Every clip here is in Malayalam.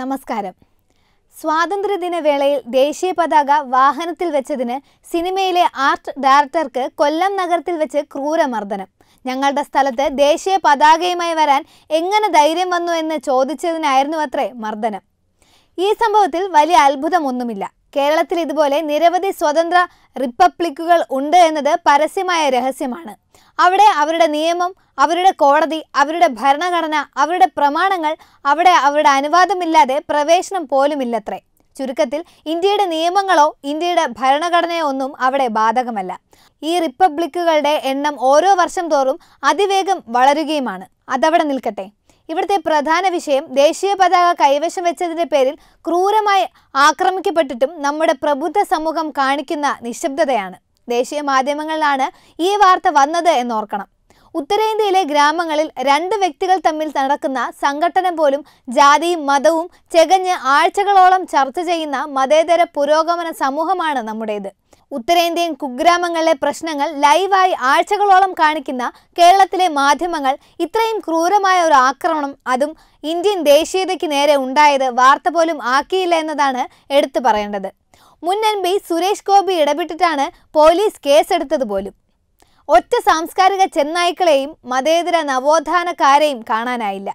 നമസ്കാരം സ്വാതന്ത്ര്യദിന വേളയിൽ ദേശീയ പതാക വാഹനത്തിൽ വെച്ചതിന് സിനിമയിലെ ആർട്ട് ഡയറക്ടർക്ക് കൊല്ലം നഗരത്തിൽ വെച്ച് ക്രൂരമർദ്ദനം ഞങ്ങളുടെ സ്ഥലത്ത് ദേശീയ പതാകയുമായി വരാൻ എങ്ങനെ ധൈര്യം വന്നു എന്ന് ചോദിച്ചതിനായിരുന്നു അത്രേ മർദ്ദനം ഈ സംഭവത്തിൽ വലിയ അത്ഭുതമൊന്നുമില്ല കേരളത്തിൽ ഇതുപോലെ നിരവധി സ്വതന്ത്ര റിപ്പബ്ലിക്കുകൾ ഉണ്ട് എന്നത് പരസ്യമായ രഹസ്യമാണ് അവിടെ അവരുടെ നിയമം അവരുടെ കോടതി അവരുടെ ഭരണഘടന അവരുടെ പ്രമാണങ്ങൾ അവിടെ അവരുടെ അനുവാദമില്ലാതെ പ്രവേശനം പോലുമില്ലത്രേ ചുരുക്കത്തിൽ ഇന്ത്യയുടെ നിയമങ്ങളോ ഇന്ത്യയുടെ ഭരണഘടനയോ ഒന്നും അവിടെ ബാധകമല്ല ഈ റിപ്പബ്ലിക്കുകളുടെ എണ്ണം ഓരോ വർഷം തോറും അതിവേഗം വളരുകയുമാണ് അതവിടെ നിൽക്കട്ടെ ഇവിടുത്തെ പ്രധാന വിഷയം ദേശീയ പതാക കൈവശം വെച്ചതിൻ്റെ പേരിൽ ക്രൂരമായി ആക്രമിക്കപ്പെട്ടിട്ടും നമ്മുടെ പ്രബുദ്ധ സമൂഹം കാണിക്കുന്ന നിശബ്ദതയാണ് ദേശീയ മാധ്യമങ്ങളിലാണ് ഈ വാർത്ത വന്നത് എന്നോർക്കണം ഉത്തരേന്ത്യയിലെ ഗ്രാമങ്ങളിൽ രണ്ട് വ്യക്തികൾ തമ്മിൽ നടക്കുന്ന സംഘടന പോലും ജാതിയും മതവും ചെകഞ്ഞ് ആഴ്ചകളോളം ചർച്ച ചെയ്യുന്ന മതേതര പുരോഗമന സമൂഹമാണ് നമ്മുടേത് ഉത്തരേന്ത്യൻ കുഗ്രാമങ്ങളിലെ പ്രശ്നങ്ങൾ ലൈവായി ആഴ്ചകളോളം കാണിക്കുന്ന കേരളത്തിലെ മാധ്യമങ്ങൾ ഇത്രയും ക്രൂരമായ ഒരു ആക്രമണം അതും ഇന്ത്യൻ ദേശീയതയ്ക്ക് നേരെ ഉണ്ടായത് വാർത്ത പോലും ആക്കിയില്ല എന്നതാണ് എടുത്തു പറയേണ്ടത് മുൻ എം പി സുരേഷ് ഗോപി ഇടപെട്ടിട്ടാണ് പോലീസ് കേസെടുത്തത് പോലും ഒറ്റ സാംസ്കാരിക ചെന്നായ്ക്കളെയും മതേതര നവോത്ഥാനക്കാരെയും കാണാനായില്ല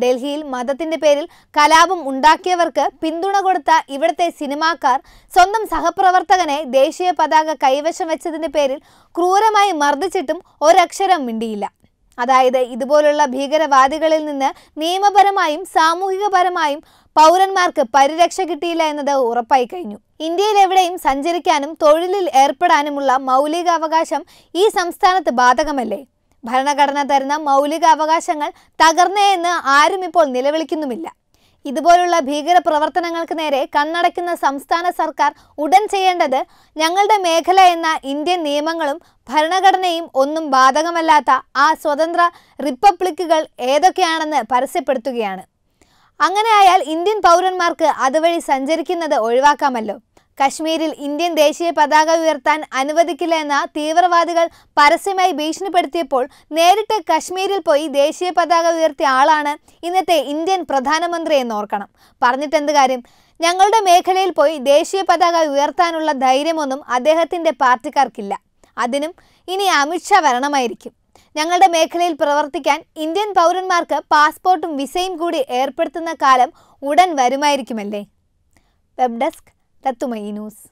ഡൽഹിയിൽ മതത്തിന്റെ പേരിൽ കലാപം ഉണ്ടാക്കിയവർക്ക് പിന്തുണ കൊടുത്ത ഇവിടുത്തെ സിനിമാക്കാർ സ്വന്തം സഹപ്രവർത്തകനെ ദേശീയ പതാക കൈവശം വെച്ചതിന്റെ പേരിൽ ക്രൂരമായി മർദ്ദിച്ചിട്ടും ഒരക്ഷരം മിണ്ടിയില്ല അതായത് ഇതുപോലുള്ള ഭീകരവാദികളിൽ നിന്ന് നിയമപരമായും സാമൂഹികപരമായും പൗരന്മാർക്ക് പരിരക്ഷ കിട്ടിയില്ല എന്നത് ഉറപ്പായി കഴിഞ്ഞു ഇന്ത്യയിൽ എവിടെയും സഞ്ചരിക്കാനും തൊഴിലിൽ ഏർപ്പെടാനുമുള്ള മൗലികാവകാശം ഈ സംസ്ഥാനത്ത് ബാധകമല്ലേ ഭരണഘടന തരുന്ന മൗലികാവകാശങ്ങൾ തകർന്നേ എന്ന് ആരും ഇപ്പോൾ നിലവിളിക്കുന്നുമില്ല ഇതുപോലുള്ള ഭീകര പ്രവർത്തനങ്ങൾക്ക് നേരെ കണ്ണടയ്ക്കുന്ന സംസ്ഥാന സർക്കാർ ഉടൻ ചെയ്യേണ്ടത് ഞങ്ങളുടെ മേഖല എന്ന ഇന്ത്യൻ നിയമങ്ങളും ഭരണഘടനയും ഒന്നും ബാധകമല്ലാത്ത ആ സ്വതന്ത്ര റിപ്പബ്ലിക്കുകൾ ഏതൊക്കെയാണെന്ന് പരസ്യപ്പെടുത്തുകയാണ് അങ്ങനെയായാൽ ഇന്ത്യൻ പൗരന്മാർക്ക് അതുവഴി സഞ്ചരിക്കുന്നത് ഒഴിവാക്കാമല്ലോ കശ്മീരിൽ ഇന്ത്യൻ ദേശീയ പതാക ഉയർത്താൻ അനുവദിക്കില്ല എന്ന തീവ്രവാദികൾ പരസ്യമായി ഭീഷണിപ്പെടുത്തിയപ്പോൾ നേരിട്ട് കശ്മീരിൽ പോയി ദേശീയ പതാക ഉയർത്തിയ ആളാണ് ഇന്നത്തെ ഇന്ത്യൻ പ്രധാനമന്ത്രി എന്നോർക്കണം പറഞ്ഞിട്ടെന്ത് കാര്യം ഞങ്ങളുടെ മേഖലയിൽ പോയി ദേശീയ പതാക ഉയർത്താനുള്ള ധൈര്യമൊന്നും അദ്ദേഹത്തിൻ്റെ പാർട്ടിക്കാർക്കില്ല അതിനും ഇനി അമിത്ഷാ വരണമായിരിക്കും ഞങ്ങളുടെ മേഖലയിൽ പ്രവർത്തിക്കാൻ ഇന്ത്യൻ പൗരന്മാർക്ക് പാസ്പോർട്ടും വിസയും കൂടി ഏർപ്പെടുത്തുന്ന കാലം ഉടൻ വരുമായിരിക്കുമല്ലേ വെബ് ഡെസ്ക് തത്തുമൈ ന്യൂസ്